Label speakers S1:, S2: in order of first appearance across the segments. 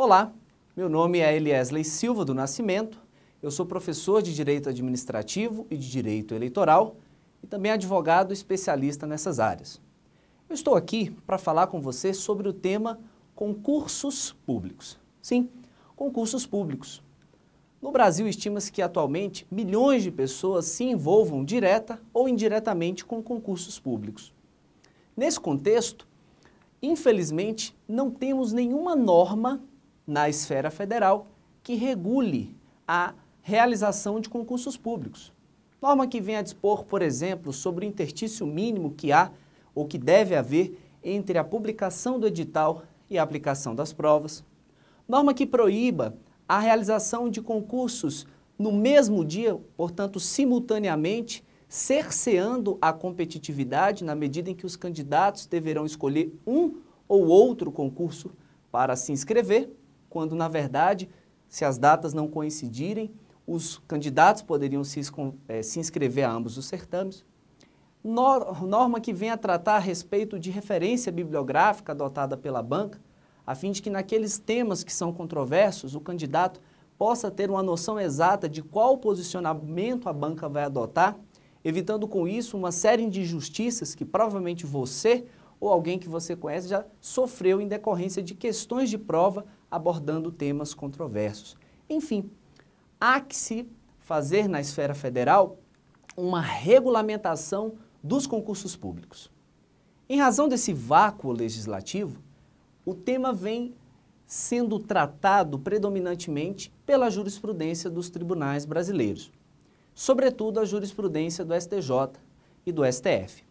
S1: Olá, meu nome é Eliesley Silva do Nascimento, eu sou professor de Direito Administrativo e de Direito Eleitoral e também advogado especialista nessas áreas. Eu estou aqui para falar com você sobre o tema concursos públicos. Sim, concursos públicos. No Brasil, estima-se que atualmente milhões de pessoas se envolvam direta ou indiretamente com concursos públicos. Nesse contexto, infelizmente, não temos nenhuma norma na esfera federal que regule a realização de concursos públicos. Norma que vem a dispor, por exemplo, sobre o interstício mínimo que há ou que deve haver entre a publicação do edital e a aplicação das provas. Norma que proíba a realização de concursos no mesmo dia, portanto, simultaneamente, cerceando a competitividade na medida em que os candidatos deverão escolher um ou outro concurso para se inscrever quando na verdade, se as datas não coincidirem, os candidatos poderiam se, eh, se inscrever a ambos os certames. Norma que vem a tratar a respeito de referência bibliográfica adotada pela banca, a fim de que naqueles temas que são controversos, o candidato possa ter uma noção exata de qual posicionamento a banca vai adotar, evitando com isso uma série de injustiças que provavelmente você ou alguém que você conhece já sofreu em decorrência de questões de prova abordando temas controversos. Enfim, há que se fazer na esfera federal uma regulamentação dos concursos públicos. Em razão desse vácuo legislativo, o tema vem sendo tratado predominantemente pela jurisprudência dos tribunais brasileiros, sobretudo a jurisprudência do STJ e do STF.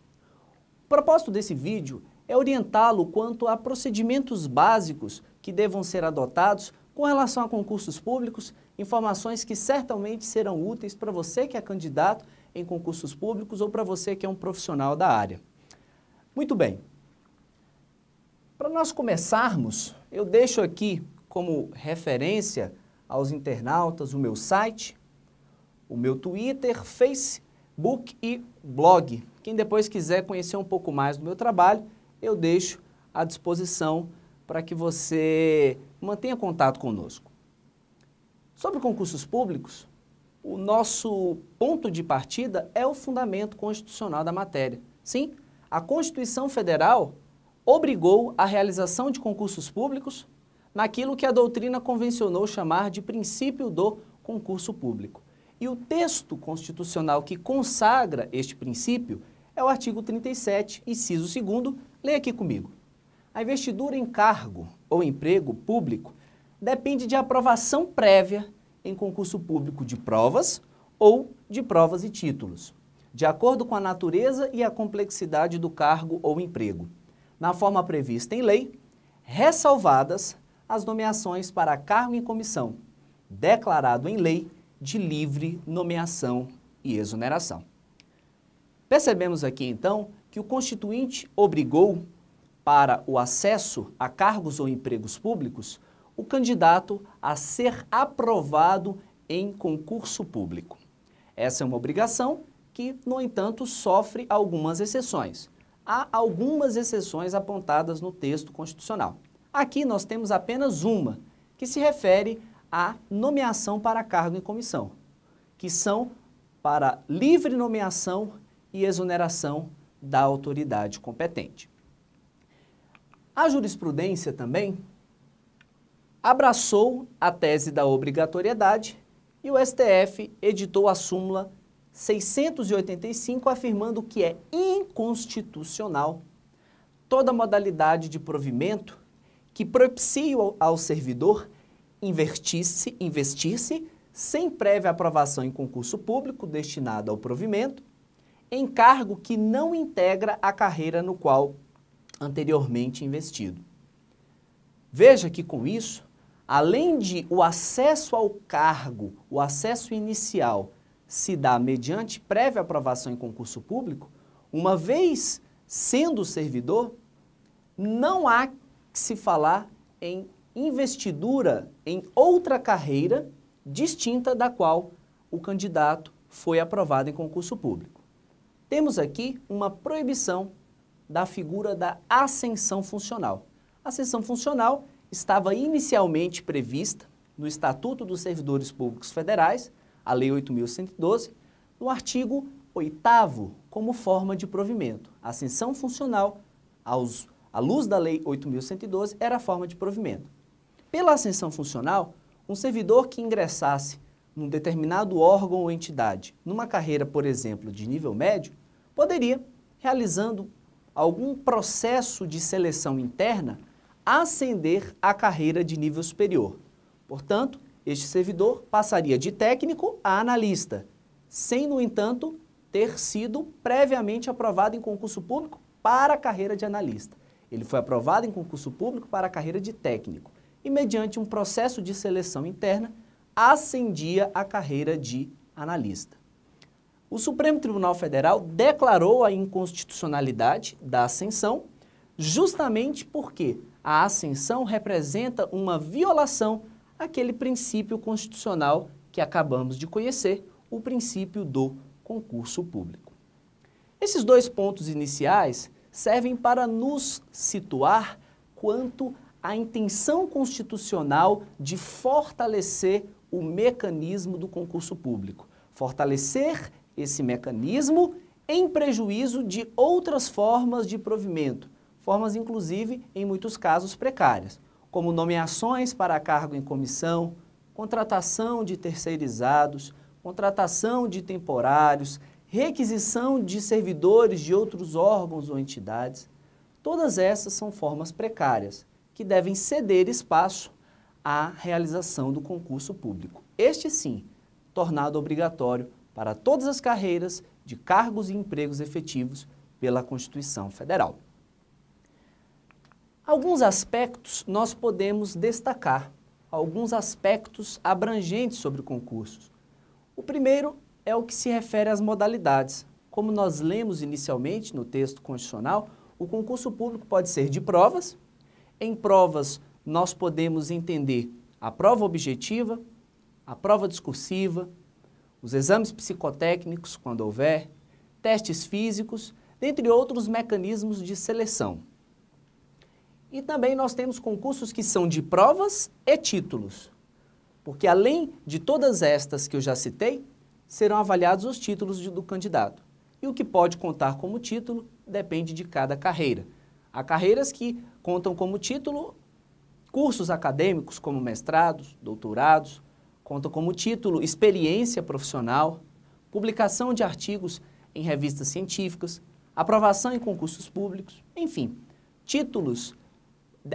S1: O propósito desse vídeo é orientá-lo quanto a procedimentos básicos que devam ser adotados com relação a concursos públicos, informações que certamente serão úteis para você que é candidato em concursos públicos ou para você que é um profissional da área. Muito bem. Para nós começarmos, eu deixo aqui como referência aos internautas o meu site, o meu Twitter, Facebook e blog. Quem depois quiser conhecer um pouco mais do meu trabalho, eu deixo à disposição para que você mantenha contato conosco. Sobre concursos públicos, o nosso ponto de partida é o fundamento constitucional da matéria. Sim, a Constituição Federal obrigou a realização de concursos públicos naquilo que a doutrina convencionou chamar de princípio do concurso público. E o texto constitucional que consagra este princípio é o artigo 37, inciso 2. Leia aqui comigo. A investidura em cargo ou emprego público depende de aprovação prévia em concurso público de provas ou de provas e títulos, de acordo com a natureza e a complexidade do cargo ou emprego, na forma prevista em lei, ressalvadas as nomeações para cargo e comissão, declarado em lei de livre nomeação e exoneração. Percebemos aqui então que o Constituinte obrigou para o acesso a cargos ou empregos públicos o candidato a ser aprovado em concurso público. Essa é uma obrigação que, no entanto, sofre algumas exceções. Há algumas exceções apontadas no texto constitucional. Aqui nós temos apenas uma, que se refere à nomeação para cargo em comissão, que são para livre nomeação e exoneração da autoridade competente. A jurisprudência também abraçou a tese da obrigatoriedade e o STF editou a súmula 685 afirmando que é inconstitucional toda modalidade de provimento que propicie ao servidor investir-se investir -se, sem prévia aprovação em concurso público destinado ao provimento, em cargo que não integra a carreira no qual anteriormente investido. Veja que com isso, além de o acesso ao cargo, o acesso inicial, se dá mediante prévia aprovação em concurso público, uma vez sendo servidor, não há que se falar em investidura em outra carreira distinta da qual o candidato foi aprovado em concurso público. Temos aqui uma proibição da figura da ascensão funcional. A ascensão funcional estava inicialmente prevista no Estatuto dos Servidores Públicos Federais, a Lei 8.112, no artigo 8 como forma de provimento. A ascensão funcional, aos, à luz da Lei 8.112, era a forma de provimento. Pela ascensão funcional, um servidor que ingressasse num determinado órgão ou entidade, numa carreira, por exemplo, de nível médio, poderia, realizando algum processo de seleção interna, ascender à carreira de nível superior. Portanto, este servidor passaria de técnico a analista, sem, no entanto, ter sido previamente aprovado em concurso público para a carreira de analista. Ele foi aprovado em concurso público para a carreira de técnico e, mediante um processo de seleção interna, ascendia à carreira de analista. O Supremo Tribunal Federal declarou a inconstitucionalidade da ascensão, justamente porque a ascensão representa uma violação àquele princípio constitucional que acabamos de conhecer, o princípio do concurso público. Esses dois pontos iniciais servem para nos situar quanto à intenção constitucional de fortalecer o mecanismo do concurso público, fortalecer esse mecanismo em prejuízo de outras formas de provimento, formas inclusive, em muitos casos, precárias, como nomeações para cargo em comissão, contratação de terceirizados, contratação de temporários, requisição de servidores de outros órgãos ou entidades. Todas essas são formas precárias que devem ceder espaço à realização do concurso público. Este sim, tornado obrigatório para todas as carreiras de cargos e empregos efetivos pela Constituição Federal. Alguns aspectos nós podemos destacar, alguns aspectos abrangentes sobre concursos. O primeiro é o que se refere às modalidades. Como nós lemos inicialmente no texto constitucional, o concurso público pode ser de provas. Em provas, nós podemos entender a prova objetiva, a prova discursiva, os exames psicotécnicos, quando houver, testes físicos, dentre outros mecanismos de seleção. E também nós temos concursos que são de provas e títulos, porque além de todas estas que eu já citei, serão avaliados os títulos do candidato. E o que pode contar como título depende de cada carreira. Há carreiras que contam como título cursos acadêmicos, como mestrados, doutorados, Conta como título Experiência Profissional, publicação de artigos em revistas científicas, aprovação em concursos públicos, enfim, títulos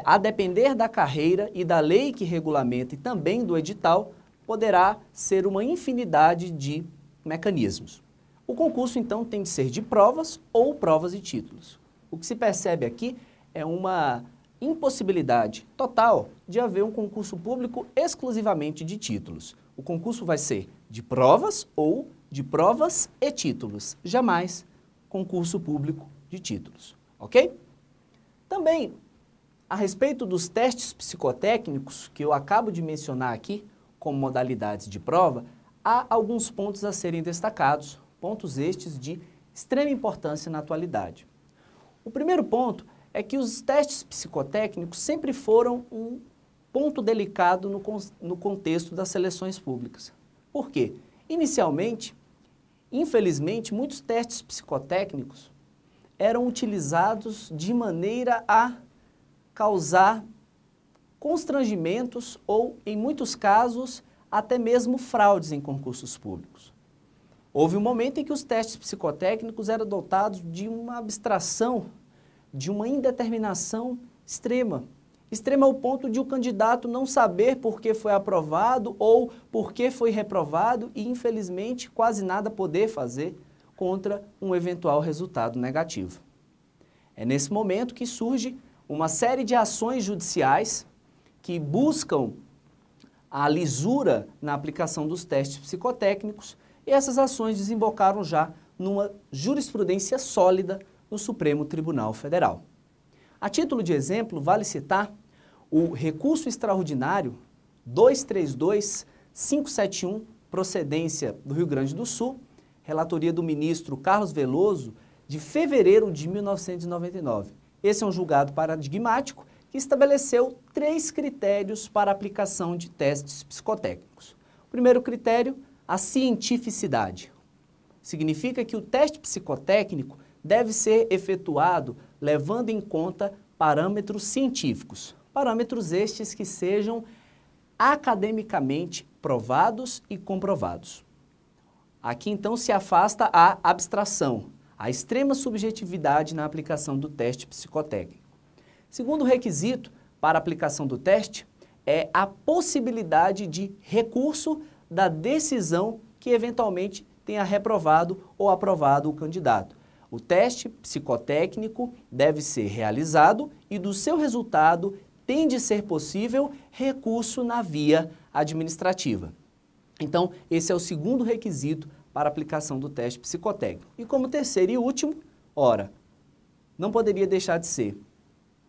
S1: a depender da carreira e da lei que regulamenta e também do edital, poderá ser uma infinidade de mecanismos. O concurso, então, tem de ser de provas ou provas e títulos. O que se percebe aqui é uma impossibilidade total de haver um concurso público exclusivamente de títulos. O concurso vai ser de provas ou de provas e títulos, jamais concurso público de títulos, ok? Também, a respeito dos testes psicotécnicos que eu acabo de mencionar aqui, como modalidades de prova, há alguns pontos a serem destacados, pontos estes de extrema importância na atualidade. O primeiro ponto é que os testes psicotécnicos sempre foram um ponto delicado no, no contexto das seleções públicas. Por quê? Inicialmente, infelizmente, muitos testes psicotécnicos eram utilizados de maneira a causar constrangimentos ou, em muitos casos, até mesmo fraudes em concursos públicos. Houve um momento em que os testes psicotécnicos eram dotados de uma abstração de uma indeterminação extrema. Extrema ao ponto de o candidato não saber por que foi aprovado ou por que foi reprovado e, infelizmente, quase nada poder fazer contra um eventual resultado negativo. É nesse momento que surge uma série de ações judiciais que buscam a lisura na aplicação dos testes psicotécnicos e essas ações desembocaram já numa jurisprudência sólida no Supremo Tribunal Federal. A título de exemplo, vale citar o recurso extraordinário 232571, procedência do Rio Grande do Sul, relatoria do ministro Carlos Veloso, de fevereiro de 1999. Esse é um julgado paradigmático que estabeleceu três critérios para aplicação de testes psicotécnicos. O primeiro critério, a cientificidade. Significa que o teste psicotécnico deve ser efetuado levando em conta parâmetros científicos, parâmetros estes que sejam academicamente provados e comprovados. Aqui então se afasta a abstração, a extrema subjetividade na aplicação do teste psicotécnico. Segundo requisito para a aplicação do teste é a possibilidade de recurso da decisão que eventualmente tenha reprovado ou aprovado o candidato. O teste psicotécnico deve ser realizado e do seu resultado tem de ser possível recurso na via administrativa. Então, esse é o segundo requisito para aplicação do teste psicotécnico. E como terceiro e último, ora, não poderia deixar de ser.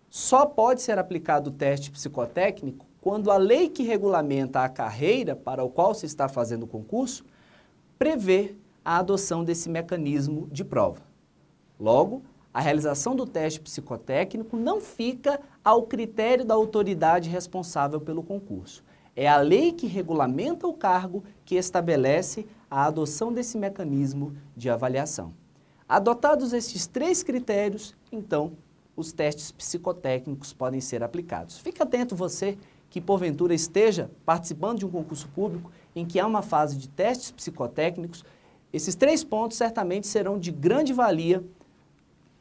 S1: Só pode ser aplicado o teste psicotécnico quando a lei que regulamenta a carreira para o qual se está fazendo o concurso prevê a adoção desse mecanismo de prova. Logo, a realização do teste psicotécnico não fica ao critério da autoridade responsável pelo concurso. É a lei que regulamenta o cargo que estabelece a adoção desse mecanismo de avaliação. Adotados estes três critérios, então, os testes psicotécnicos podem ser aplicados. Fique atento você que porventura esteja participando de um concurso público em que há uma fase de testes psicotécnicos, esses três pontos certamente serão de grande valia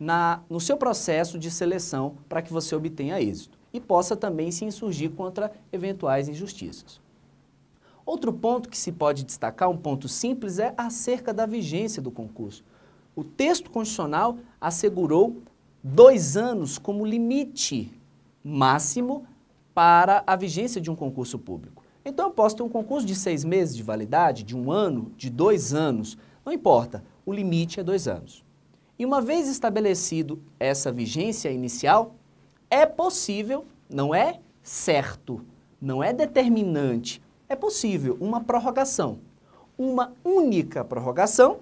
S1: na, no seu processo de seleção para que você obtenha êxito e possa também se insurgir contra eventuais injustiças. Outro ponto que se pode destacar, um ponto simples, é acerca da vigência do concurso. O texto constitucional assegurou dois anos como limite máximo para a vigência de um concurso público. Então eu posso ter um concurso de seis meses de validade, de um ano, de dois anos, não importa, o limite é dois anos. E uma vez estabelecido essa vigência inicial, é possível, não é certo, não é determinante, é possível uma prorrogação. Uma única prorrogação,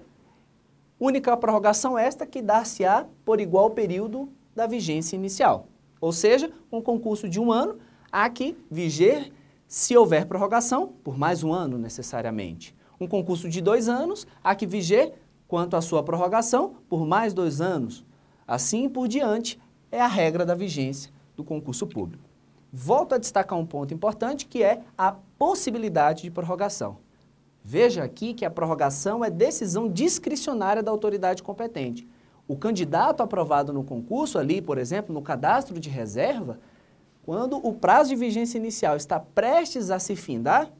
S1: única prorrogação esta que dar-se-á por igual período da vigência inicial. Ou seja, um concurso de um ano há que viger, se houver prorrogação, por mais um ano necessariamente. Um concurso de dois anos há que viger quanto à sua prorrogação por mais dois anos. Assim por diante, é a regra da vigência do concurso público. Volto a destacar um ponto importante que é a possibilidade de prorrogação. Veja aqui que a prorrogação é decisão discricionária da autoridade competente. O candidato aprovado no concurso, ali, por exemplo, no cadastro de reserva, quando o prazo de vigência inicial está prestes a se findar,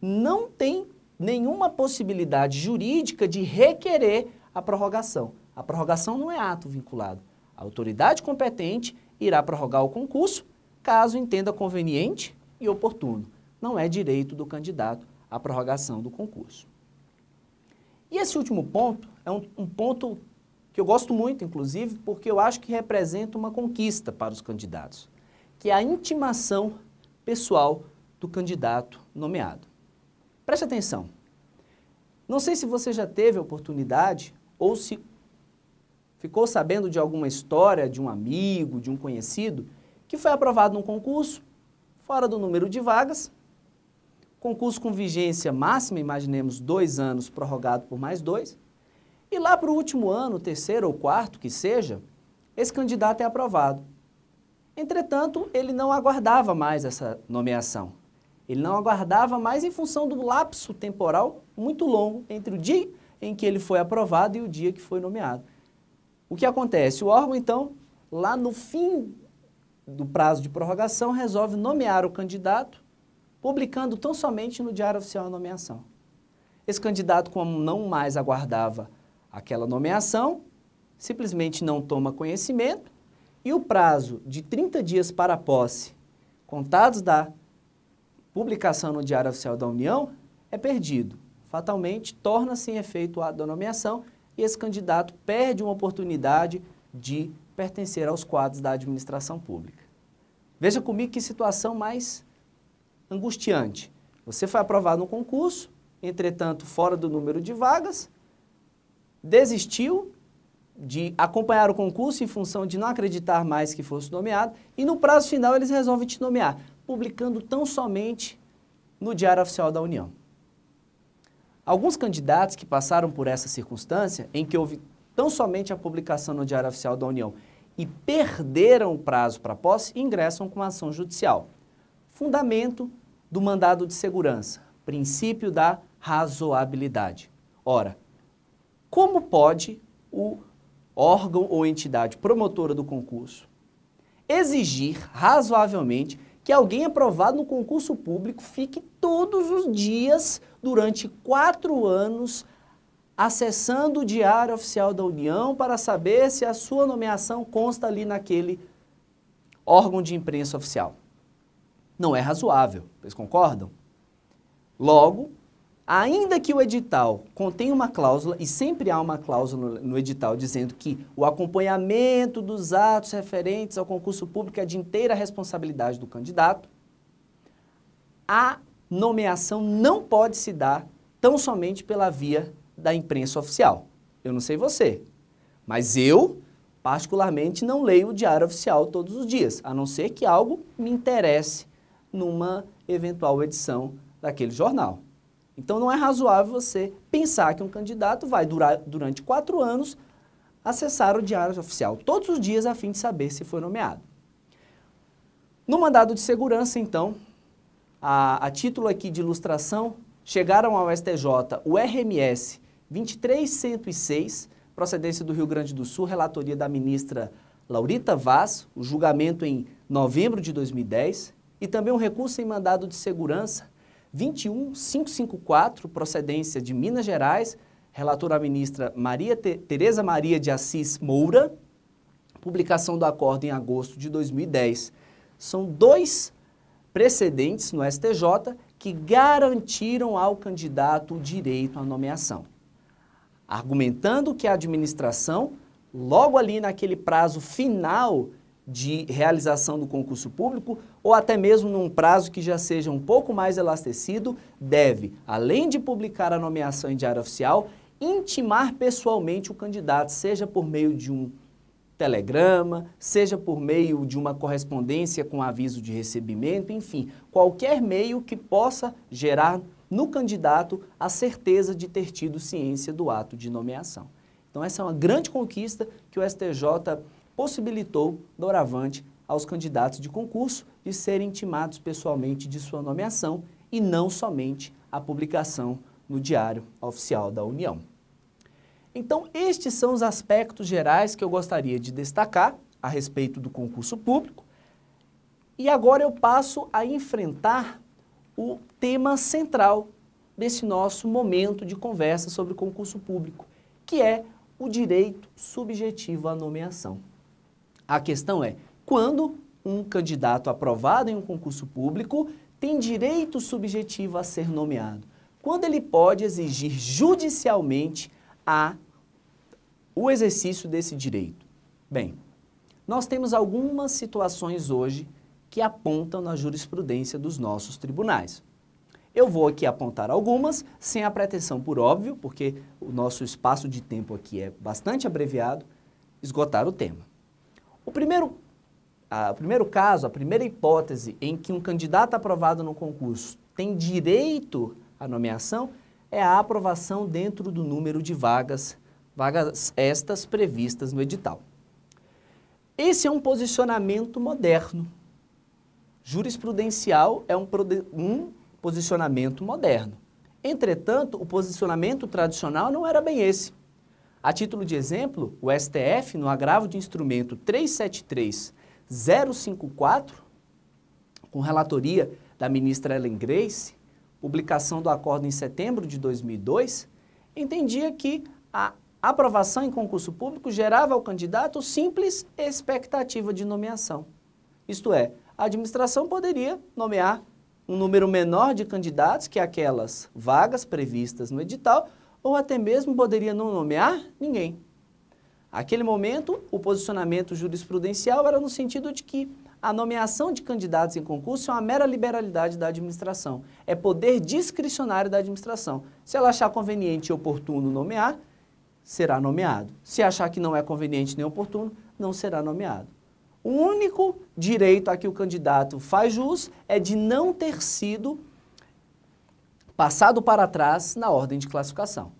S1: não tem nenhuma possibilidade jurídica de requerer a prorrogação. A prorrogação não é ato vinculado. A autoridade competente irá prorrogar o concurso, caso entenda conveniente e oportuno. Não é direito do candidato a prorrogação do concurso. E esse último ponto é um, um ponto que eu gosto muito, inclusive, porque eu acho que representa uma conquista para os candidatos, que é a intimação pessoal do candidato nomeado. Preste atenção. Não sei se você já teve a oportunidade ou se ficou sabendo de alguma história de um amigo, de um conhecido, que foi aprovado num concurso, fora do número de vagas, concurso com vigência máxima, imaginemos dois anos, prorrogado por mais dois, e lá para o último ano, terceiro ou quarto que seja, esse candidato é aprovado. Entretanto, ele não aguardava mais essa nomeação. Ele não aguardava mais em função do lapso temporal muito longo entre o dia em que ele foi aprovado e o dia que foi nomeado. O que acontece? O órgão, então, lá no fim do prazo de prorrogação, resolve nomear o candidato, publicando tão somente no Diário Oficial a nomeação. Esse candidato, como não mais aguardava aquela nomeação, simplesmente não toma conhecimento e o prazo de 30 dias para a posse, contados da publicação no Diário Oficial da União, é perdido. Fatalmente, torna-se em efeito a nomeação e esse candidato perde uma oportunidade de pertencer aos quadros da administração pública. Veja comigo que situação mais angustiante. Você foi aprovado no concurso, entretanto, fora do número de vagas, desistiu de acompanhar o concurso em função de não acreditar mais que fosse nomeado e no prazo final eles resolvem te nomear publicando tão somente no Diário Oficial da União. Alguns candidatos que passaram por essa circunstância, em que houve tão somente a publicação no Diário Oficial da União e perderam o prazo para posse, ingressam com ação judicial. Fundamento do mandado de segurança, princípio da razoabilidade. Ora, como pode o órgão ou entidade promotora do concurso exigir razoavelmente que alguém aprovado no concurso público fique todos os dias, durante quatro anos, acessando o Diário Oficial da União para saber se a sua nomeação consta ali naquele órgão de imprensa oficial. Não é razoável, vocês concordam? Logo, Ainda que o edital contenha uma cláusula, e sempre há uma cláusula no edital dizendo que o acompanhamento dos atos referentes ao concurso público é de inteira responsabilidade do candidato, a nomeação não pode se dar tão somente pela via da imprensa oficial. Eu não sei você, mas eu, particularmente, não leio o Diário Oficial todos os dias, a não ser que algo me interesse numa eventual edição daquele jornal. Então não é razoável você pensar que um candidato vai durar durante quatro anos acessar o diário oficial todos os dias a fim de saber se foi nomeado. No mandado de segurança, então, a, a título aqui de ilustração, chegaram ao STJ o RMS 2306, procedência do Rio Grande do Sul, relatoria da ministra Laurita Vaz, o julgamento em novembro de 2010, e também um recurso em mandado de segurança 21554, procedência de Minas Gerais, relatora ministra Maria Te Tereza Maria de Assis Moura, publicação do acordo em agosto de 2010. São dois precedentes no STJ que garantiram ao candidato o direito à nomeação, argumentando que a administração, logo ali naquele prazo final de realização do concurso público ou até mesmo num prazo que já seja um pouco mais elastecido, deve, além de publicar a nomeação em diário oficial, intimar pessoalmente o candidato, seja por meio de um telegrama, seja por meio de uma correspondência com aviso de recebimento, enfim, qualquer meio que possa gerar no candidato a certeza de ter tido ciência do ato de nomeação. Então essa é uma grande conquista que o STJ possibilitou, doravante, aos candidatos de concurso de serem intimados pessoalmente de sua nomeação e não somente a publicação no Diário Oficial da União. Então, estes são os aspectos gerais que eu gostaria de destacar a respeito do concurso público. E agora eu passo a enfrentar o tema central desse nosso momento de conversa sobre concurso público, que é o direito subjetivo à nomeação. A questão é quando um candidato aprovado em um concurso público tem direito subjetivo a ser nomeado? Quando ele pode exigir judicialmente a, o exercício desse direito? Bem, nós temos algumas situações hoje que apontam na jurisprudência dos nossos tribunais. Eu vou aqui apontar algumas, sem a pretensão por óbvio, porque o nosso espaço de tempo aqui é bastante abreviado, esgotar o tema. O primeiro, o primeiro caso, a primeira hipótese em que um candidato aprovado no concurso tem direito à nomeação é a aprovação dentro do número de vagas, vagas estas previstas no edital. Esse é um posicionamento moderno. Jurisprudencial é um, um posicionamento moderno. Entretanto, o posicionamento tradicional não era bem esse. A título de exemplo, o STF, no agravo de instrumento 373054, com relatoria da ministra Ellen Grace, publicação do acordo em setembro de 2002, entendia que a aprovação em concurso público gerava ao candidato simples expectativa de nomeação. Isto é, a administração poderia nomear um número menor de candidatos que aquelas vagas previstas no edital, ou até mesmo poderia não nomear ninguém. Aquele momento, o posicionamento jurisprudencial era no sentido de que a nomeação de candidatos em concurso é uma mera liberalidade da administração, é poder discricionário da administração. Se ela achar conveniente e oportuno nomear, será nomeado. Se achar que não é conveniente nem oportuno, não será nomeado. O único direito a que o candidato faz jus é de não ter sido passado para trás na ordem de classificação.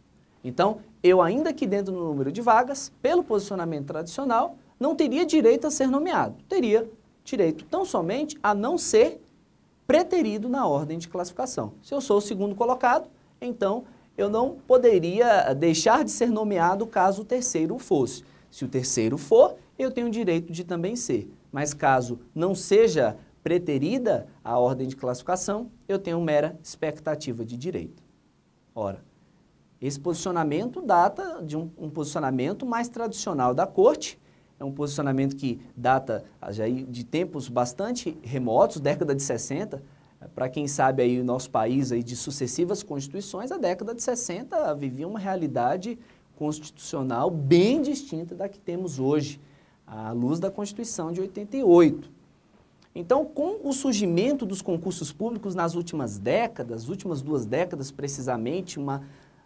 S1: Então, eu ainda aqui dentro do número de vagas, pelo posicionamento tradicional, não teria direito a ser nomeado. Teria direito tão somente a não ser preterido na ordem de classificação. Se eu sou o segundo colocado, então eu não poderia deixar de ser nomeado caso o terceiro fosse. Se o terceiro for, eu tenho direito de também ser. Mas caso não seja preterida a ordem de classificação, eu tenho mera expectativa de direito. Ora, esse posicionamento data de um, um posicionamento mais tradicional da corte, é um posicionamento que data já de tempos bastante remotos, década de 60, para quem sabe aí o nosso país aí de sucessivas constituições, a década de 60 vivia uma realidade constitucional bem distinta da que temos hoje, à luz da Constituição de 88. Então, com o surgimento dos concursos públicos nas últimas décadas, últimas duas décadas precisamente, uma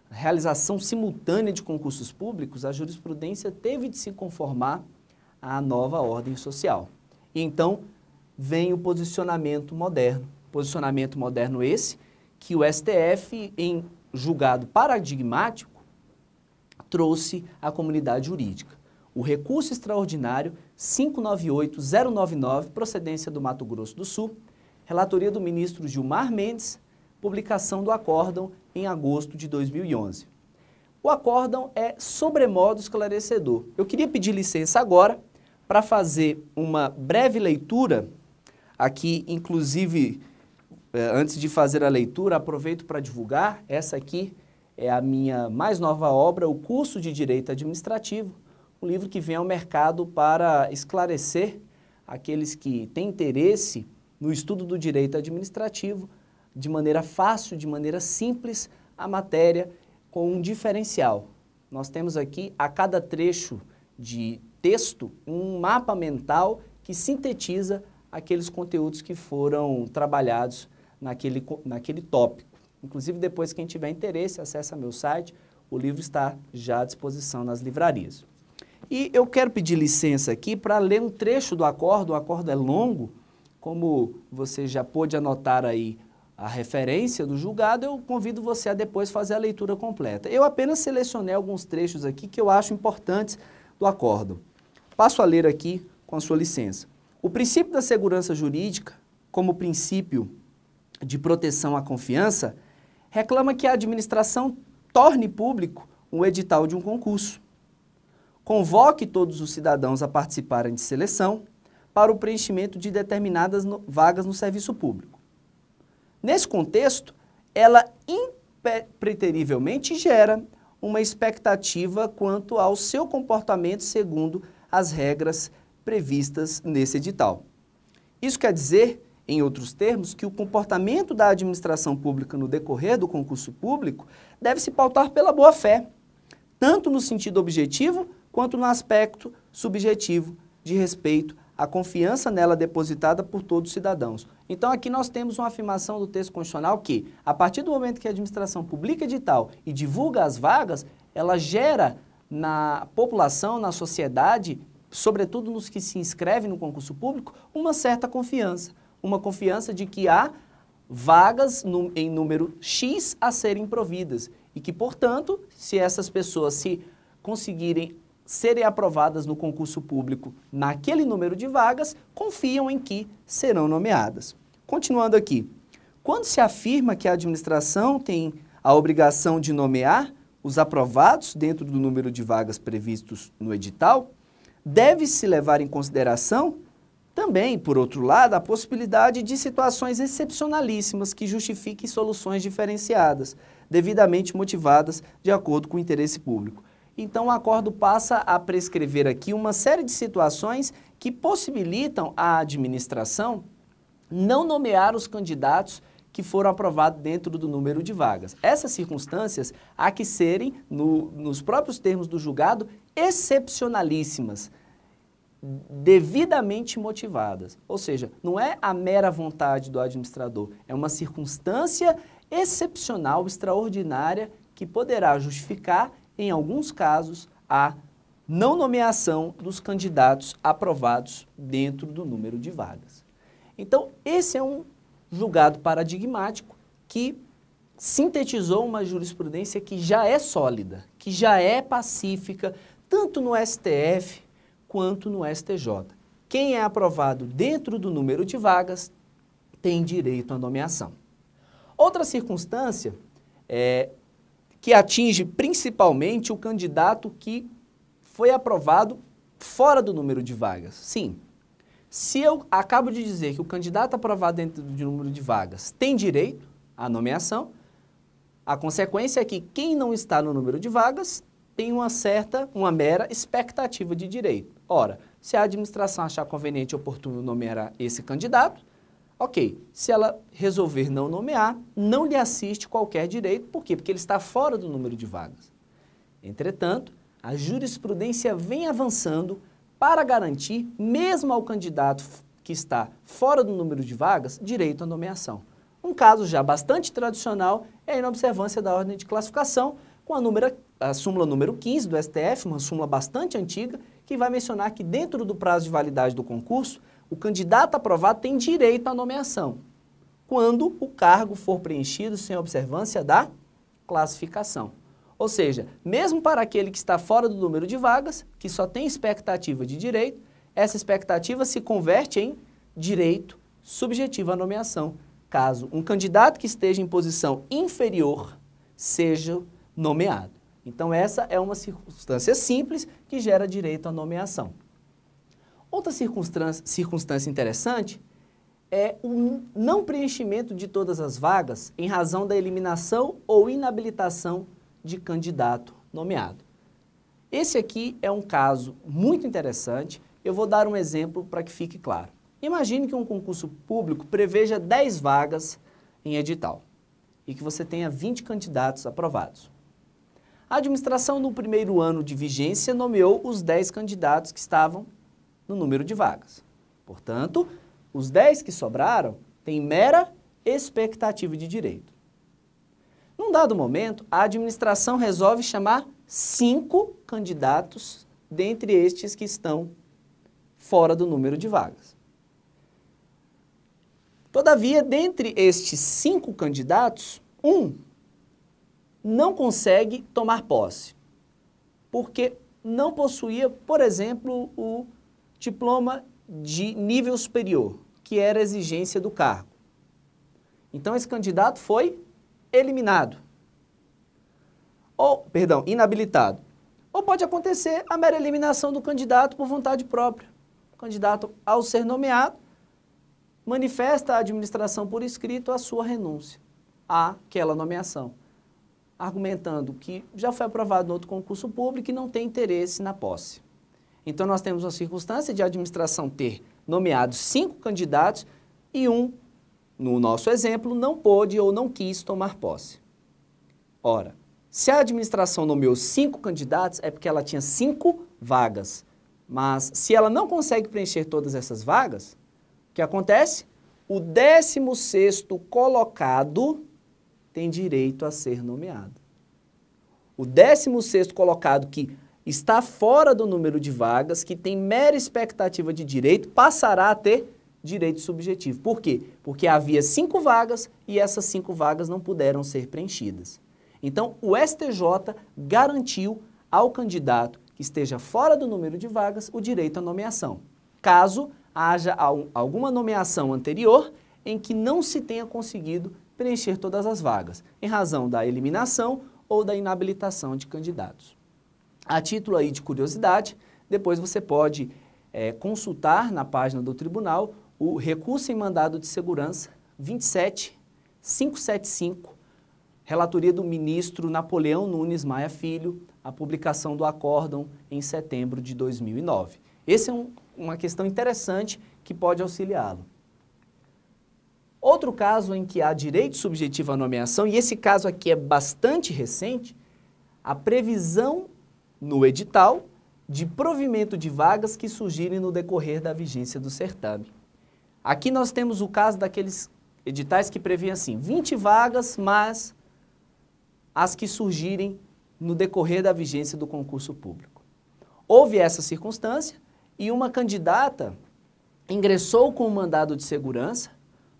S1: realização simultânea de concursos públicos, a jurisprudência teve de se conformar à nova ordem social. E então vem o posicionamento moderno. Posicionamento moderno esse que o STF, em julgado paradigmático, trouxe à comunidade jurídica o recurso extraordinário 598099, procedência do Mato Grosso do Sul, relatoria do ministro Gilmar Mendes, publicação do acórdão em agosto de 2011. O acórdão é sobremodo esclarecedor. Eu queria pedir licença agora para fazer uma breve leitura, aqui, inclusive, eh, antes de fazer a leitura, aproveito para divulgar, essa aqui é a minha mais nova obra, o curso de Direito Administrativo, um livro que vem ao mercado para esclarecer aqueles que têm interesse no estudo do direito administrativo de maneira fácil, de maneira simples, a matéria com um diferencial. Nós temos aqui, a cada trecho de texto, um mapa mental que sintetiza aqueles conteúdos que foram trabalhados naquele, naquele tópico. Inclusive, depois, quem tiver interesse, acessa meu site, o livro está já à disposição nas livrarias. E eu quero pedir licença aqui para ler um trecho do acordo, o acordo é longo, como você já pôde anotar aí a referência do julgado, eu convido você a depois fazer a leitura completa. Eu apenas selecionei alguns trechos aqui que eu acho importantes do acordo. Passo a ler aqui com a sua licença. O princípio da segurança jurídica, como princípio de proteção à confiança, reclama que a administração torne público o edital de um concurso, Convoque todos os cidadãos a participarem de seleção para o preenchimento de determinadas no, vagas no serviço público. Nesse contexto, ela impreterivelmente gera uma expectativa quanto ao seu comportamento segundo as regras previstas nesse edital. Isso quer dizer, em outros termos, que o comportamento da administração pública no decorrer do concurso público deve se pautar pela boa-fé, tanto no sentido objetivo quanto no aspecto subjetivo de respeito à confiança nela depositada por todos os cidadãos. Então aqui nós temos uma afirmação do texto constitucional que, a partir do momento que a administração publica edital e divulga as vagas, ela gera na população, na sociedade, sobretudo nos que se inscrevem no concurso público, uma certa confiança. Uma confiança de que há vagas no, em número X a serem providas e que, portanto, se essas pessoas se conseguirem serem aprovadas no concurso público naquele número de vagas, confiam em que serão nomeadas. Continuando aqui, quando se afirma que a administração tem a obrigação de nomear os aprovados dentro do número de vagas previstos no edital, deve-se levar em consideração também, por outro lado, a possibilidade de situações excepcionalíssimas que justifiquem soluções diferenciadas, devidamente motivadas de acordo com o interesse público. Então, o acordo passa a prescrever aqui uma série de situações que possibilitam à administração não nomear os candidatos que foram aprovados dentro do número de vagas. Essas circunstâncias há que serem, no, nos próprios termos do julgado, excepcionalíssimas, devidamente motivadas. Ou seja, não é a mera vontade do administrador, é uma circunstância excepcional, extraordinária, que poderá justificar em alguns casos, a não nomeação dos candidatos aprovados dentro do número de vagas. Então, esse é um julgado paradigmático que sintetizou uma jurisprudência que já é sólida, que já é pacífica, tanto no STF quanto no STJ. Quem é aprovado dentro do número de vagas tem direito à nomeação. Outra circunstância é que atinge principalmente o candidato que foi aprovado fora do número de vagas. Sim, se eu acabo de dizer que o candidato aprovado dentro do número de vagas tem direito à nomeação, a consequência é que quem não está no número de vagas tem uma certa, uma mera expectativa de direito. Ora, se a administração achar conveniente e oportuno nomear esse candidato, Ok, se ela resolver não nomear, não lhe assiste qualquer direito, por quê? Porque ele está fora do número de vagas. Entretanto, a jurisprudência vem avançando para garantir, mesmo ao candidato que está fora do número de vagas, direito à nomeação. Um caso já bastante tradicional é a inobservância da ordem de classificação, com a, número, a súmula número 15 do STF, uma súmula bastante antiga, que vai mencionar que dentro do prazo de validade do concurso, o candidato aprovado tem direito à nomeação, quando o cargo for preenchido sem observância da classificação. Ou seja, mesmo para aquele que está fora do número de vagas, que só tem expectativa de direito, essa expectativa se converte em direito subjetivo à nomeação, caso um candidato que esteja em posição inferior seja nomeado. Então, essa é uma circunstância simples que gera direito à nomeação. Outra circunstância, circunstância interessante é o não preenchimento de todas as vagas em razão da eliminação ou inabilitação de candidato nomeado. Esse aqui é um caso muito interessante. Eu vou dar um exemplo para que fique claro. Imagine que um concurso público preveja 10 vagas em edital e que você tenha 20 candidatos aprovados. A administração, no primeiro ano de vigência, nomeou os 10 candidatos que estavam no número de vagas. Portanto, os 10 que sobraram têm mera expectativa de direito. Num dado momento, a administração resolve chamar cinco candidatos dentre estes que estão fora do número de vagas. Todavia, dentre estes cinco candidatos, um não consegue tomar posse, porque não possuía, por exemplo, o diploma de nível superior, que era a exigência do cargo. Então esse candidato foi eliminado. Ou, perdão, inabilitado. Ou pode acontecer a mera eliminação do candidato por vontade própria. O candidato, ao ser nomeado, manifesta à administração por escrito a sua renúncia àquela nomeação, argumentando que já foi aprovado no outro concurso público e não tem interesse na posse. Então, nós temos uma circunstância de a administração ter nomeado cinco candidatos e um, no nosso exemplo, não pôde ou não quis tomar posse. Ora, se a administração nomeou cinco candidatos, é porque ela tinha cinco vagas. Mas se ela não consegue preencher todas essas vagas, o que acontece? O 16 sexto colocado tem direito a ser nomeado. O 16 sexto colocado que está fora do número de vagas que tem mera expectativa de direito passará a ter direito subjetivo. Por quê? Porque havia cinco vagas e essas cinco vagas não puderam ser preenchidas. Então, o STJ garantiu ao candidato que esteja fora do número de vagas o direito à nomeação, caso haja alguma nomeação anterior em que não se tenha conseguido preencher todas as vagas, em razão da eliminação ou da inabilitação de candidatos. A título aí de curiosidade, depois você pode é, consultar na página do tribunal o recurso em mandado de segurança 27575, relatoria do ministro Napoleão Nunes Maia Filho, a publicação do acórdão em setembro de 2009. Essa é um, uma questão interessante que pode auxiliá-lo. Outro caso em que há direito subjetivo à nomeação, e esse caso aqui é bastante recente, a previsão no edital de provimento de vagas que surgirem no decorrer da vigência do certame. Aqui nós temos o caso daqueles editais que previam assim, 20 vagas, mas as que surgirem no decorrer da vigência do concurso público. Houve essa circunstância e uma candidata ingressou com um mandado de segurança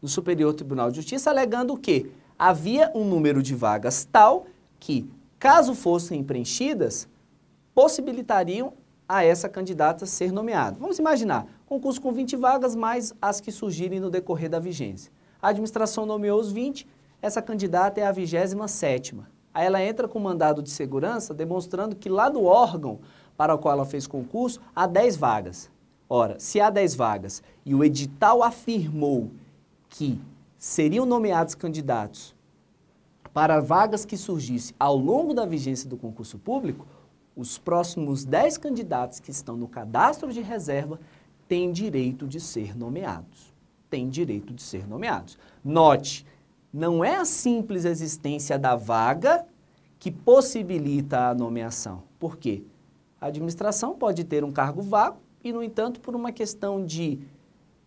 S1: no Superior Tribunal de Justiça alegando que havia um número de vagas tal que, caso fossem preenchidas, possibilitariam a essa candidata ser nomeada. Vamos imaginar, concurso com 20 vagas, mais as que surgirem no decorrer da vigência. A administração nomeou os 20, essa candidata é a 27ª. Aí ela entra com mandado de segurança, demonstrando que lá do órgão para o qual ela fez concurso, há 10 vagas. Ora, se há 10 vagas e o edital afirmou que seriam nomeados candidatos para vagas que surgissem ao longo da vigência do concurso público, os próximos 10 candidatos que estão no cadastro de reserva têm direito de ser nomeados. Têm direito de ser nomeados. Note, não é a simples existência da vaga que possibilita a nomeação. Por quê? A administração pode ter um cargo vago e, no entanto, por uma questão de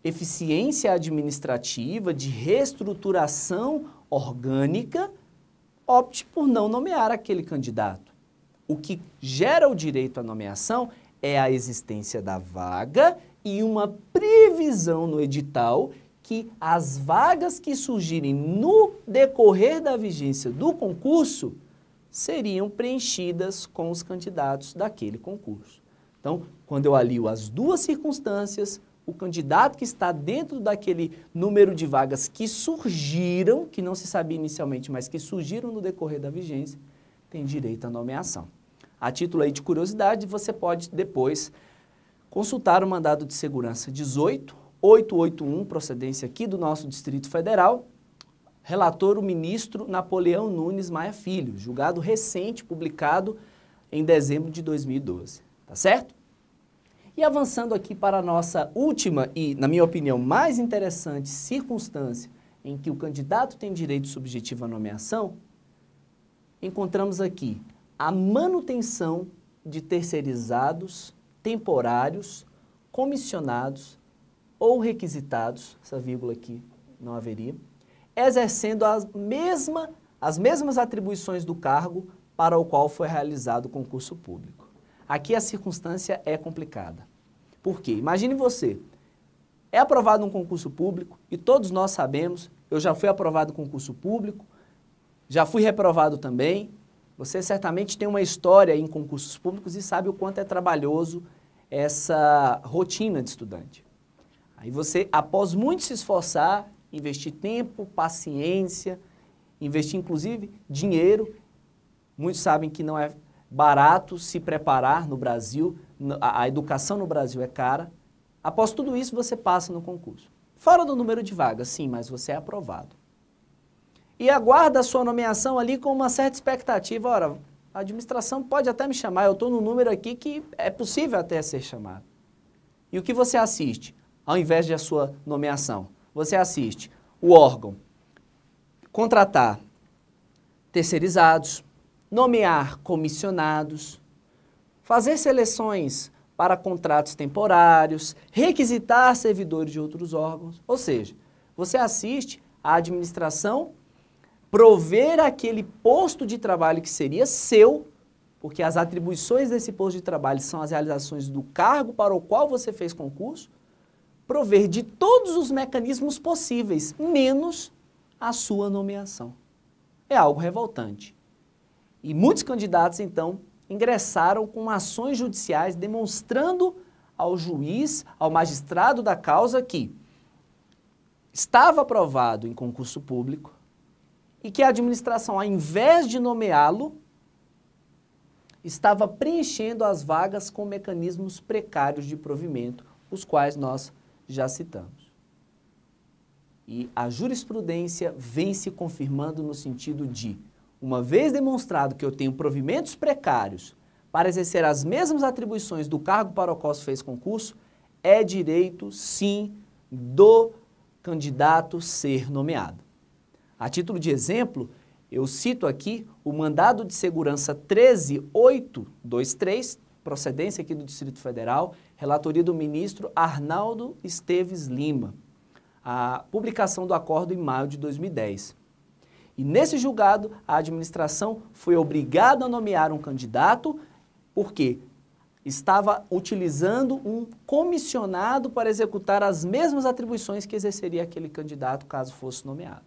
S1: eficiência administrativa, de reestruturação orgânica, opte por não nomear aquele candidato. O que gera o direito à nomeação é a existência da vaga e uma previsão no edital que as vagas que surgirem no decorrer da vigência do concurso seriam preenchidas com os candidatos daquele concurso. Então, quando eu alio as duas circunstâncias, o candidato que está dentro daquele número de vagas que surgiram, que não se sabia inicialmente, mas que surgiram no decorrer da vigência, tem direito à nomeação. A título aí de curiosidade, você pode depois consultar o mandado de segurança 18881, procedência aqui do nosso Distrito Federal, relator o ministro Napoleão Nunes Maia Filho, julgado recente, publicado em dezembro de 2012, tá certo? E avançando aqui para a nossa última e, na minha opinião, mais interessante circunstância em que o candidato tem direito subjetivo à nomeação, encontramos aqui a manutenção de terceirizados temporários, comissionados ou requisitados, essa vírgula aqui não haveria, exercendo a mesma, as mesmas atribuições do cargo para o qual foi realizado o concurso público. Aqui a circunstância é complicada. Por quê? Imagine você, é aprovado um concurso público e todos nós sabemos, eu já fui aprovado em concurso público, já fui reprovado também, você certamente tem uma história em concursos públicos e sabe o quanto é trabalhoso essa rotina de estudante. Aí você, após muito se esforçar, investir tempo, paciência, investir inclusive dinheiro, muitos sabem que não é barato se preparar no Brasil, a educação no Brasil é cara. Após tudo isso, você passa no concurso. Fora do número de vagas, sim, mas você é aprovado e aguarda a sua nomeação ali com uma certa expectativa. Ora, a administração pode até me chamar, eu estou no número aqui que é possível até ser chamado. E o que você assiste, ao invés de a sua nomeação? Você assiste o órgão contratar terceirizados, nomear comissionados, fazer seleções para contratos temporários, requisitar servidores de outros órgãos. Ou seja, você assiste a administração prover aquele posto de trabalho que seria seu, porque as atribuições desse posto de trabalho são as realizações do cargo para o qual você fez concurso, prover de todos os mecanismos possíveis, menos a sua nomeação. É algo revoltante. E muitos candidatos, então, ingressaram com ações judiciais demonstrando ao juiz, ao magistrado da causa que estava aprovado em concurso público, e que a administração, ao invés de nomeá-lo, estava preenchendo as vagas com mecanismos precários de provimento, os quais nós já citamos. E a jurisprudência vem se confirmando no sentido de, uma vez demonstrado que eu tenho provimentos precários para exercer as mesmas atribuições do cargo para o qual se fez concurso, é direito, sim, do candidato ser nomeado. A título de exemplo, eu cito aqui o mandado de segurança 13823, procedência aqui do Distrito Federal, relatoria do ministro Arnaldo Esteves Lima. A publicação do acordo em maio de 2010. E nesse julgado, a administração foi obrigada a nomear um candidato porque estava utilizando um comissionado para executar as mesmas atribuições que exerceria aquele candidato caso fosse nomeado.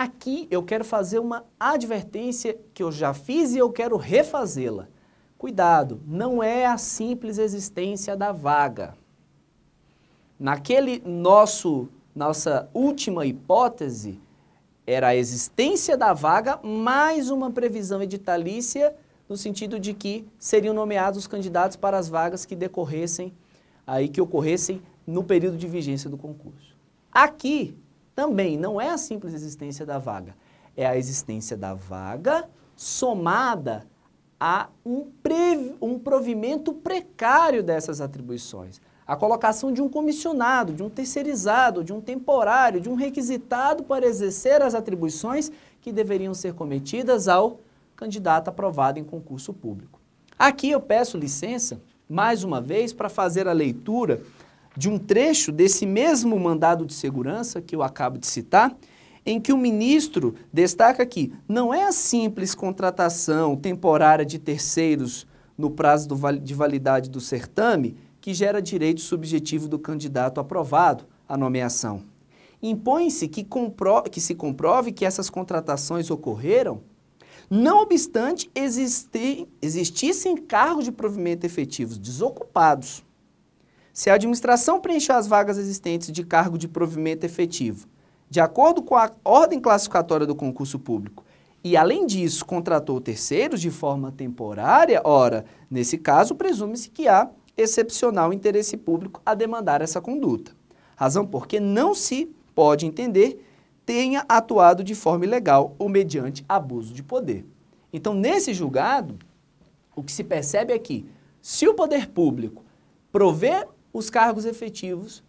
S1: Aqui eu quero fazer uma advertência que eu já fiz e eu quero refazê-la. Cuidado, não é a simples existência da vaga. Naquele nosso nossa última hipótese era a existência da vaga mais uma previsão editalícia no sentido de que seriam nomeados os candidatos para as vagas que decorressem aí que ocorressem no período de vigência do concurso. Aqui também não é a simples existência da vaga, é a existência da vaga somada a um, um provimento precário dessas atribuições. A colocação de um comissionado, de um terceirizado, de um temporário, de um requisitado para exercer as atribuições que deveriam ser cometidas ao candidato aprovado em concurso público. Aqui eu peço licença, mais uma vez, para fazer a leitura de um trecho desse mesmo mandado de segurança que eu acabo de citar, em que o ministro destaca que não é a simples contratação temporária de terceiros no prazo do, de validade do certame que gera direito subjetivo do candidato aprovado à nomeação. Impõe-se que, que se comprove que essas contratações ocorreram, não obstante existir, existissem cargos de provimento efetivos desocupados se a administração preencher as vagas existentes de cargo de provimento efetivo, de acordo com a ordem classificatória do concurso público, e além disso contratou terceiros de forma temporária, ora, nesse caso, presume-se que há excepcional interesse público a demandar essa conduta. Razão porque não se pode entender tenha atuado de forma ilegal ou mediante abuso de poder. Então, nesse julgado, o que se percebe é que, se o poder público prover os cargos efetivos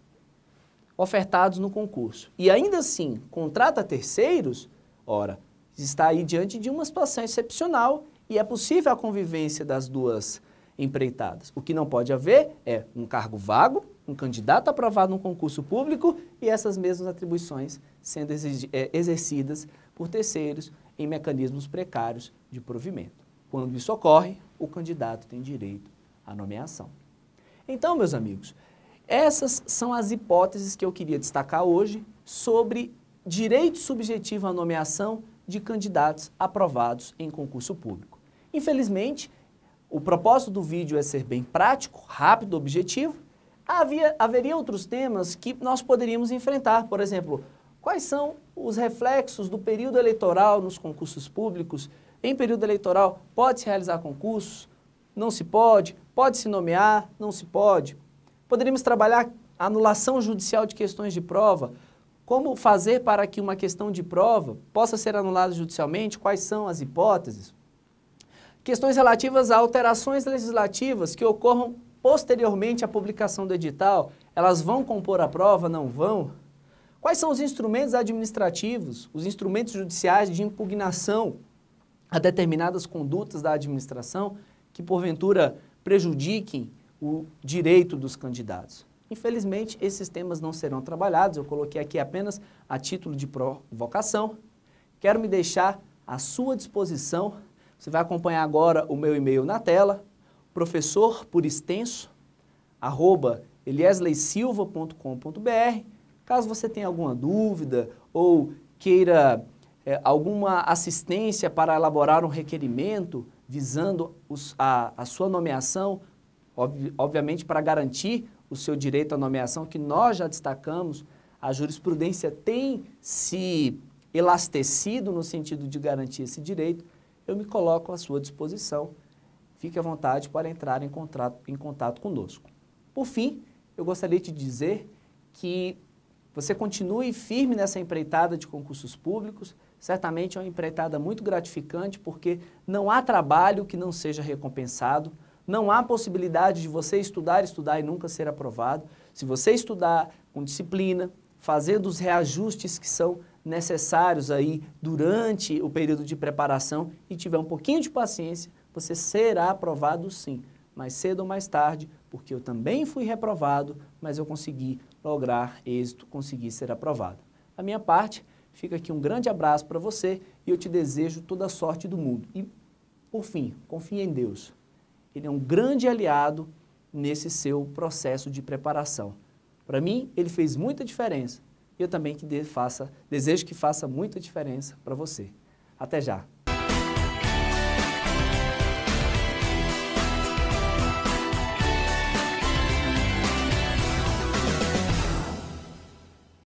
S1: ofertados no concurso. E ainda assim, contrata terceiros, ora, está aí diante de uma situação excepcional e é possível a convivência das duas empreitadas. O que não pode haver é um cargo vago, um candidato aprovado num concurso público e essas mesmas atribuições sendo é, exercidas por terceiros em mecanismos precários de provimento. Quando isso ocorre, o candidato tem direito à nomeação. Então, meus amigos, essas são as hipóteses que eu queria destacar hoje sobre direito subjetivo à nomeação de candidatos aprovados em concurso público. Infelizmente, o propósito do vídeo é ser bem prático, rápido, objetivo. Havia, haveria outros temas que nós poderíamos enfrentar, por exemplo, quais são os reflexos do período eleitoral nos concursos públicos? Em período eleitoral, pode-se realizar concursos? Não se pode? Pode se nomear? Não se pode. Poderíamos trabalhar anulação judicial de questões de prova. Como fazer para que uma questão de prova possa ser anulada judicialmente? Quais são as hipóteses? Questões relativas a alterações legislativas que ocorram posteriormente à publicação do edital, elas vão compor a prova? Não vão? Quais são os instrumentos administrativos, os instrumentos judiciais de impugnação a determinadas condutas da administração que porventura prejudiquem o direito dos candidatos. Infelizmente, esses temas não serão trabalhados, eu coloquei aqui apenas a título de provocação. Quero me deixar à sua disposição. Você vai acompanhar agora o meu e-mail na tela, professor por extenso, arroba eliesleisilva.com.br. Caso você tenha alguma dúvida ou queira é, alguma assistência para elaborar um requerimento, visando os, a, a sua nomeação, ob, obviamente para garantir o seu direito à nomeação, que nós já destacamos, a jurisprudência tem se elastecido no sentido de garantir esse direito, eu me coloco à sua disposição. Fique à vontade para entrar em contato, em contato conosco. Por fim, eu gostaria de dizer que você continue firme nessa empreitada de concursos públicos, certamente é uma empreitada muito gratificante, porque não há trabalho que não seja recompensado, não há possibilidade de você estudar, estudar e nunca ser aprovado. Se você estudar com disciplina, fazendo os reajustes que são necessários aí durante o período de preparação e tiver um pouquinho de paciência, você será aprovado sim, mais cedo ou mais tarde, porque eu também fui reprovado, mas eu consegui lograr êxito, consegui ser aprovado. A minha parte Fica aqui um grande abraço para você e eu te desejo toda a sorte do mundo. E, por fim, confie em Deus. Ele é um grande aliado nesse seu processo de preparação. Para mim, ele fez muita diferença. E eu também que faça, desejo que faça muita diferença para você. Até já!